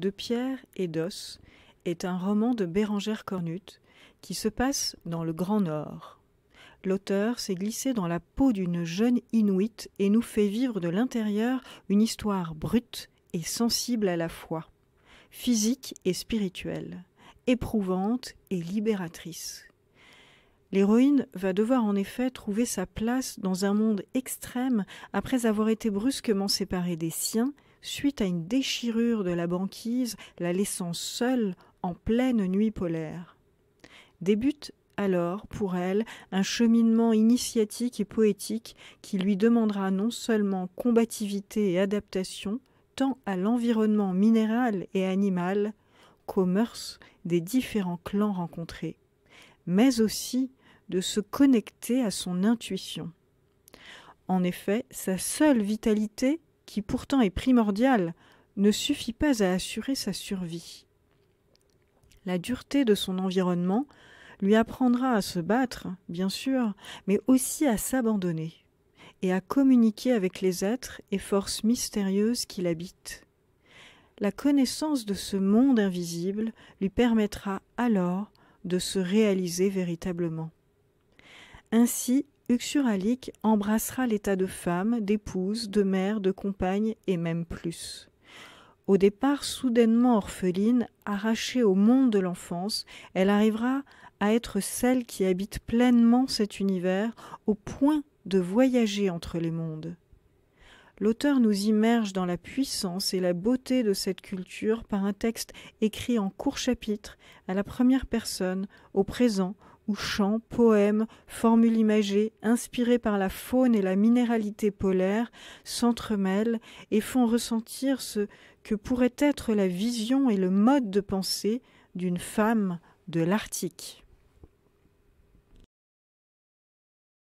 De pierre et d'os est un roman de Bérangère Cornut qui se passe dans le Grand Nord. L'auteur s'est glissé dans la peau d'une jeune Inuite et nous fait vivre de l'intérieur une histoire brute et sensible à la fois, physique et spirituelle, éprouvante et libératrice. L'héroïne va devoir en effet trouver sa place dans un monde extrême après avoir été brusquement séparée des siens suite à une déchirure de la banquise la laissant seule en pleine nuit polaire. Débute alors pour elle un cheminement initiatique et poétique qui lui demandera non seulement combativité et adaptation, tant à l'environnement minéral et animal qu'aux mœurs des différents clans rencontrés, mais aussi de se connecter à son intuition. En effet, sa seule vitalité qui pourtant est primordial, ne suffit pas à assurer sa survie. La dureté de son environnement lui apprendra à se battre, bien sûr, mais aussi à s'abandonner et à communiquer avec les êtres et forces mystérieuses qui l'habitent. La connaissance de ce monde invisible lui permettra alors de se réaliser véritablement. Ainsi, Uxuralik embrassera l'état de femme, d'épouse, de mère, de compagne et même plus. Au départ soudainement orpheline, arrachée au monde de l'enfance, elle arrivera à être celle qui habite pleinement cet univers au point de voyager entre les mondes. L'auteur nous immerge dans la puissance et la beauté de cette culture par un texte écrit en court chapitre, à la première personne, au présent, chants, poèmes, formules imagées, inspirées par la faune et la minéralité polaire, s'entremêlent et font ressentir ce que pourrait être la vision et le mode de pensée d'une femme de l'Arctique.